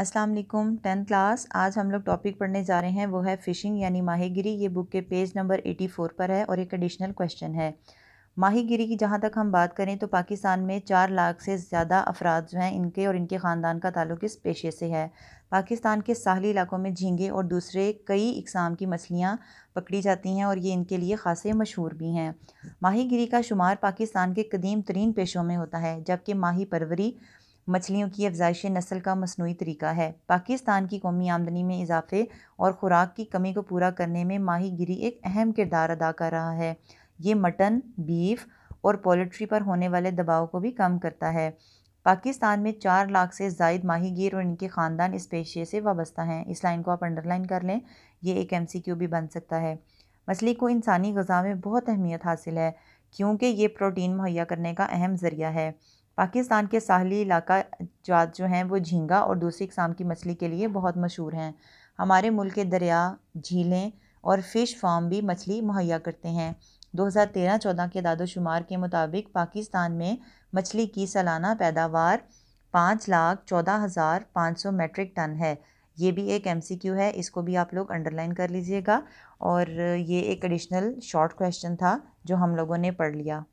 अस्सलाम वालेकुम tenth class आज हम लोग टॉपिक पढ़ने जा रहे हैं वो है फ़िशिंग यानी माहीगिरी ये बुक के पेज नंबर एटी फोर पर है और एक एडिशनल क्वेश्चन है माहीगिरी की जहाँ तक हम बात करें तो पाकिस्तान में चार लाख से ज़्यादा अफराद जो हैं इनके और इनके ख़ानदान का ताल्लुक इस पेशे से है पाकिस्तान के साहली इलाकों में झींगे और दूसरे कई इकसाम की मछलियाँ पकड़ी जाती हैं और ये इनके लिए ख़ासे मशहूर भी हैं माहीगिरी का शुमार पाकिस्तान के कदीम तरीन पेशों में होता है जबकि माही परवरी मछलियों की अफजाइश नस्ल का मसनू तरीका है पाकिस्तान की कौमी आमदनी में इजाफे और ख़ुराक की कमी को पूरा करने में माही गिरी एक अहम किरदार अदा कर रहा है ये मटन बीफ और पोल्ट्री पर होने वाले दबाव को भी कम करता है पाकिस्तान में चार लाख से जायद माही गिर और इनके ख़ानदान इस पेशे से वाबस्ता हैं इस लाइन को आप अंडरलाइन कर लें ये एक एम सी क्यू भी बन सकता है मछली को इंसानी गज़ा में बहुत अहमियत हासिल है क्योंकि ये प्रोटीन मुहैया करने का अहम ज़रिया है पाकिस्तान के साहली इलाका जात जो हैं वो झींगा और दूसरी इकसाम की मछली के लिए बहुत मशहूर हैं हमारे मुल्क के दरिया झीलें और फ़िश फार्म भी मछली मुहैया करते हैं 2013-14 के दादोशुमार के मुताबिक पाकिस्तान में मछली की सालाना पैदावार पाँच लाख चौदह हज़ार पाँच सौ मेट्रिक टन है ये भी एक एम है इसको भी आप लोग अंडरलाइन कर लीजिएगा और ये एक एडिशनल शॉर्ट क्वेश्चन था जो हम लोगों ने पढ़ लिया